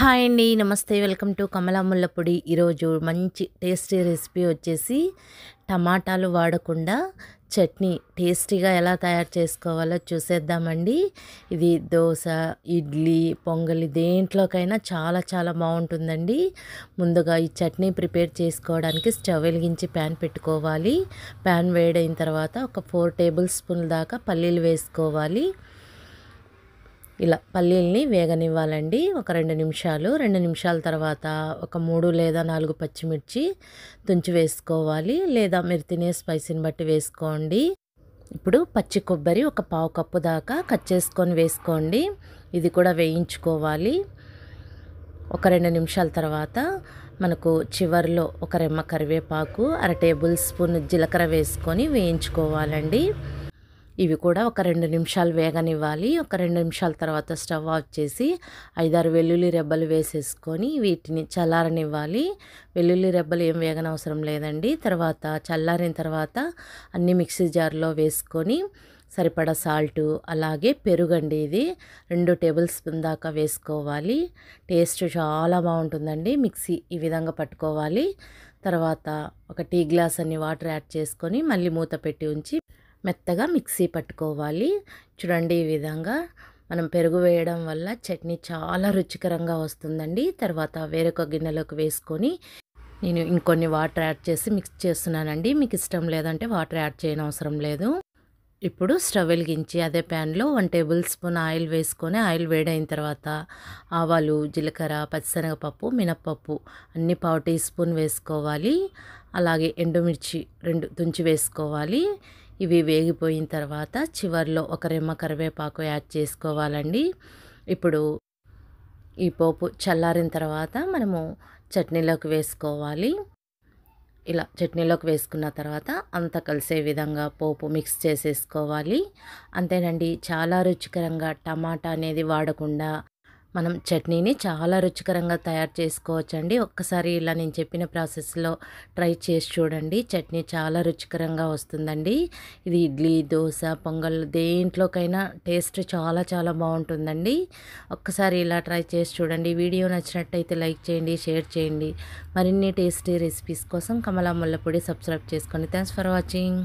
hi అండి నమస్తే welcome to కమలా పొడి ఈరోజు మంచి టేస్టీ రెసిపీ వచ్చేసి టమాటాలు వాడకుండా చట్నీ టేస్టీగా ఎలా తయారు చేసుకోవాలో చూసేద్దామండి ఇది దోశ ఇడ్లీ పొంగలి దేంట్లోకైనా చాలా చాలా బాగుంటుందండి ముందుగా ఈ చట్నీ ప్రిపేర్ చేసుకోవడానికి స్టవ్ వెలిగించి ప్యాన్ పెట్టుకోవాలి ప్యాన్ వేడైన తర్వాత ఒక ఫోర్ టేబుల్ స్పూన్ల దాకా పల్లీలు వేసుకోవాలి ఇలా పల్లీల్ని వేగనివ్వాలండి ఒక రెండు నిమిషాలు రెండు నిమిషాల తర్వాత ఒక మూడు లేదా నాలుగు పచ్చిమిర్చి తుంచి వేసుకోవాలి లేదా మీరు తినే స్పైసీని బట్టి వేసుకోండి ఇప్పుడు పచ్చి కొబ్బరి ఒక పావు కప్పు దాకా కట్ చేసుకొని వేసుకోండి ఇది కూడా వేయించుకోవాలి ఒక రెండు నిమిషాల తర్వాత మనకు చివరిలో ఒక రెమ్మ కరివేపాకు అర టేబుల్ స్పూన్ జీలకర్ర వేసుకొని వేయించుకోవాలండి ఇవి కూడా ఒక రెండు నిమిషాలు వేగనివ్వాలి ఒక రెండు నిమిషాల తర్వాత స్టవ్ ఆఫ్ చేసి ఐదారు వెల్లుల్లి రెబ్బలు వేసేసుకొని వీటిని చల్లారనివ్వాలి వెల్లుల్లి రెబ్బలు ఏం అవసరం లేదండి తర్వాత చల్లారిన తర్వాత అన్ని మిక్సీ జార్లో వేసుకొని సరిపడా సాల్టు అలాగే పెరుగండి ఇది రెండు టేబుల్ స్పూన్ దాకా వేసుకోవాలి టేస్ట్ చాలా బాగుంటుందండి మిక్సీ ఈ విధంగా పట్టుకోవాలి తర్వాత ఒక టీ గ్లాస్ అన్ని వాటర్ యాడ్ చేసుకొని మళ్ళీ మూత పెట్టి ఉంచి మెత్తగా మిక్సీ పట్టుకోవాలి చూడండి ఈ విధంగా మనం పెరుగు వేయడం వల్ల చట్నీ చాలా రుచికరంగా వస్తుందండి తర్వాత వేరొక గిన్నెలోకి వేసుకొని నేను ఇంకొన్ని వాటర్ యాడ్ చేసి మిక్స్ చేస్తున్నానండి మీకు ఇష్టం లేదంటే వాటర్ యాడ్ చేయని అవసరం లేదు ఇప్పుడు స్టవ్ వెలిగించి అదే ప్యాన్లో వన్ టేబుల్ స్పూన్ ఆయిల్ వేసుకొని ఆయిల్ వేడైన తర్వాత ఆవాలు జీలకర్ర పచ్చిశనగపప్పు మినప్పప్పు అన్ని పావు టీ స్పూన్ వేసుకోవాలి అలాగే ఎండుమిర్చి రెండు తుంచి వేసుకోవాలి ఇవి వేగిపోయిన తర్వాత చివరిలో ఒక రెమ్మ కరివేపాకు యాడ్ చేసుకోవాలండి ఇప్పుడు ఈ పోపు చల్లారిన తర్వాత మనము చట్నీలోకి వేసుకోవాలి ఇలా చట్నీలోకి వేసుకున్న తర్వాత అంత కలిసే విధంగా పోపు మిక్స్ చేసేసుకోవాలి అంతేనండి చాలా రుచికరంగా టమాటా అనేది వాడకుండా మనం చట్నీని చాలా రుచికరంగా తయారు చేసుకోవచ్చండి ఒక్కసారి ఇలా నేను చెప్పిన ప్రాసెస్లో ట్రై చేసి చూడండి చట్నీ చాలా రుచికరంగా వస్తుందండి ఇది ఇడ్లీ దోశ పొంగల్ దేంట్లోకైనా టేస్ట్ చాలా చాలా బాగుంటుందండి ఒక్కసారి ఇలా ట్రై చేసి చూడండి వీడియో నచ్చినట్టయితే లైక్ చేయండి షేర్ చేయండి మరిన్ని టేస్టీ రెసిపీస్ కోసం కమలా ముల్లపొడి సబ్స్క్రైబ్ చేసుకోండి థ్యాంక్స్ ఫర్ వాచింగ్